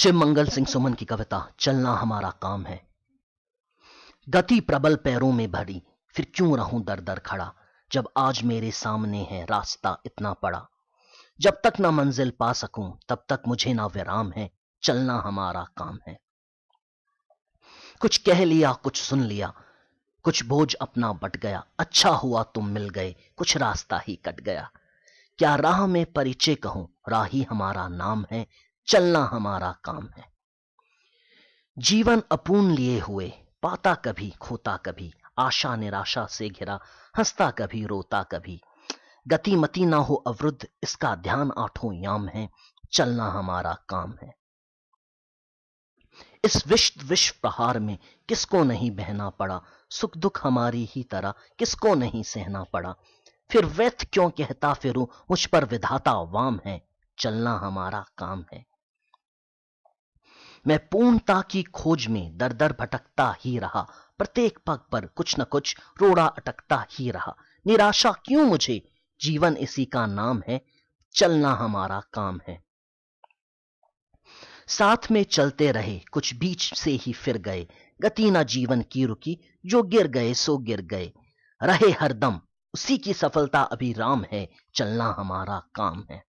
शिव मंगल सिंह सुमन की कविता चलना हमारा काम है गति प्रबल पैरों में भरी फिर क्यों रहूं दर दर खड़ा जब आज मेरे सामने है रास्ता इतना पड़ा जब तक ना मंजिल पा सकूं तब तक मुझे ना विराम है चलना हमारा काम है कुछ कह लिया कुछ सुन लिया कुछ बोझ अपना बट गया अच्छा हुआ तुम मिल गए कुछ रास्ता ही कट गया क्या राह में परिचय कहूं राही हमारा नाम है चलना हमारा काम है जीवन अपूर्ण लिए हुए पाता कभी खोता कभी आशा निराशा से घिरा हंसता कभी रोता कभी गति मति ना हो अवरुद्ध इसका ध्यान आठों याम है चलना हमारा काम है इस विश्व विश्व प्रहार में किसको नहीं बहना पड़ा सुख दुख हमारी ही तरह किसको नहीं सहना पड़ा फिर व्यर्थ क्यों कहता फिर मुझ पर विधाता वाम है चलना हमारा काम है मैं पूर्णता की खोज में दर दर भटकता ही रहा प्रत्येक पग पर कुछ न कुछ रोड़ा अटकता ही रहा निराशा क्यों मुझे जीवन इसी का नाम है चलना हमारा काम है साथ में चलते रहे कुछ बीच से ही फिर गए गति ना जीवन की रुकी जो गिर गए सो गिर गए रहे हरदम उसी की सफलता अभी राम है चलना हमारा काम है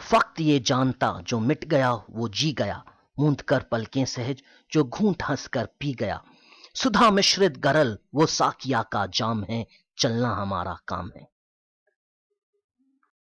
फक्त ये जानता जो मिट गया वो जी गया मूंद कर पलकें सहज जो घूंट हंस कर पी गया सुधा मिश्रित गरल वो साकिया का जाम है चलना हमारा काम है